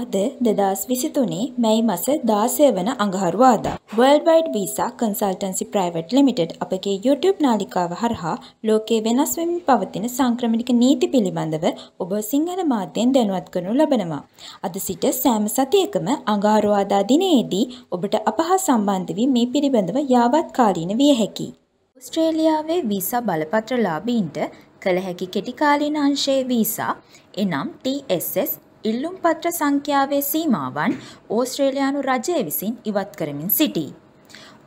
අද දෙදස් විසිතුනේ මැයි මස දාසය වන අඟහරුවාදා. World Wide Visa Consultancy Private Limited අපගේ YouTube නාලිකාව හරහා ලෝකයේ වෙනස් වෙමින් පවතින සංක්‍රමණික නීති පිළිබඳව ඔබ සිංහල මාධ්‍යයෙන් දැනුවත් කරනු ලබනවා. අද සිට සෑම සතියකම අඟහරුවාදා දිනයේදී ඔබට අප හා සම්බන්ධ වී මේ පිළිබඳව යාවත් කාලීන විය හැකි. ඔස්ට්‍රේලියාවේ වීසා බලපත්‍රලාභීන්ට කළ හැකි කෙටිකාලීන අංශයේ වීසා එනම් TSS ඉල්ලුම් පත්‍ර සංඛ්‍යාවේ සීමාවන් ඕස්ට්‍රේලියානු රජය විසින් ඉවත් කරමින් සිටී.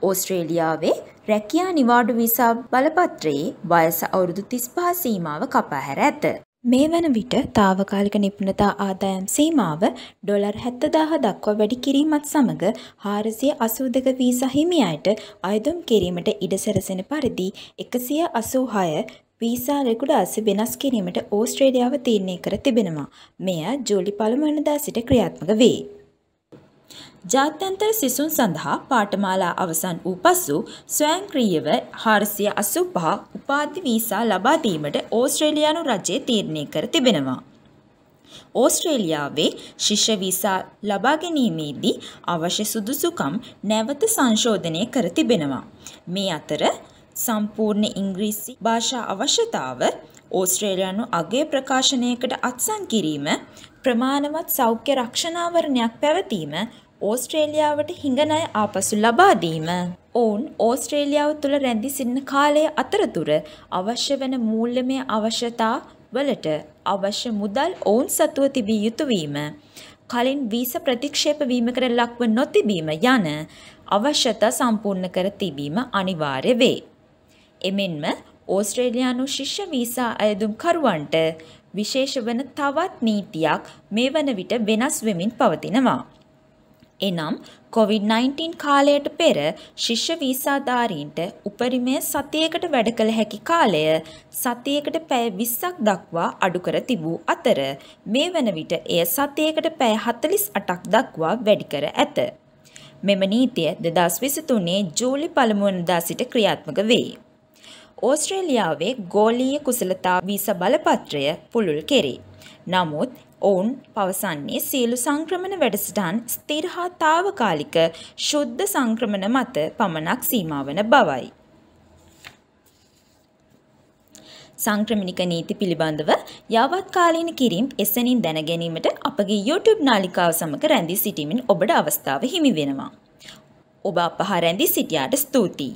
ඕස්ට්‍රේලියාවේ රැකියා නිවාඩු විසා බලපත්‍රයේ වයස අවුරුදු 35 සීමාව කපා හැර ඇත. මේ වන විට తాවකාලික නිපුණතා ආදායම් සීමාව ඩොලර් 70000 දක්වා වැඩි කිරීමත් සමග 482 වීසා හිමියන්ට අයදුම් කිරීමට ඉඩ සැරසෙන පරිදි 186 වීසාලෙකුට අසි වෙනස් කිරීමට ඕස්ට්‍රේලියාව තීරණය කර තිබෙනවා. මෙය ජූලි පළමුවනදා සිට ක්‍රියාත්මක වේ. ජාත්‍යන්තර සිසුන් සඳහා පාඨමාලා අවසන් වූ පසු ස්වයංක්‍රීයව 485 උපාධි වීසා ලබා දීමට ඕස්ට්‍රේලියානු රජය තීරණය කර තිබෙනවා. ඕස්ට්‍රේලියාවේ ශිෂ්‍ය වීසා ලබා ගැනීමේදී අවශ්‍ය සුදුසුකම් නැවත සංශෝධනය කර තිබෙනවා. මේ අතර සම්පූර්ණ ඉංග්‍රීසි භාෂා අවශ්‍යතාව ඕස්ට්‍රේලයානු අගේ ප්‍රකාශනයකට අත්සන් කිරීම ප්‍රමාණවත් සෞඛ්‍ය රක්ෂණාවරණයක් පැවතීම ඕස්ට්‍රේලියාවට හිඟනය ආපසු ලබාදීම. ඔවුන් ඕස්ට්‍රේලියාව තුළ රැඳි සිටින කාලය අතරතුර අවශ්‍ය වන මූල්‍යමය අවශ්‍යතා වලට අවශ්‍ය මුදල් ඔවුන් සතුව තිබී යුතුවීම. කලින් වීස ප්‍රතික්ෂේප වීමකට ලක්ව නොතිබීම යන අවශ්‍යතා සම්පූර්ණ කර තිබීම අනිවාර්ය වේ. එමෙන්ම ඕස්ට්‍රේලියානු ශිෂ්‍ය වීසා අයදුම්කරුවන්ට විශේෂ වන තවත් නීතියක් මේ වන විට වෙනස් වෙමින් පවතිනවා. එනම් COVID-19 කාලයට පෙර ශිෂ්‍ය වීසාධාරීන්ට උපරිමය සතියකට වැඩ කළ හැකි කාලය සතියකට පැය 20ක් දක්වා අඩු කර තිබූ අතර මේ වන විට එය සතියකට පැය 48ක් දක්වා වැඩි කර ඇත. මෙම නීතිය 2023 ජූලි පළමුවනදා සිට ක්‍රියාත්මක වේ. ඕස්ට්‍රේලියාවේ ගෝලීය කුසලතා වීස බලපත්‍රය පුළුල් කෙරේ. නමුත් ඔවුන් පවසන්නේ සියලු සංක්‍රමණ වැඩසටහන් ස්ථිර හා తాවකාලික ශුද්ධ සංක්‍රමණ මත පමණක් සීමාවන බවයි. සංක්‍රමණික නීති පිළිබඳව යාවත්කාලීන කිරීම් එසැනින් දැන ගැනීමට අපගේ YouTube නාලිකාව සමග රැඳී සිටීමෙන් ඔබට අවස්ථාව හිමි වෙනවා. ඔබ අප හා රැඳී සිටියාට ස්තුතියි.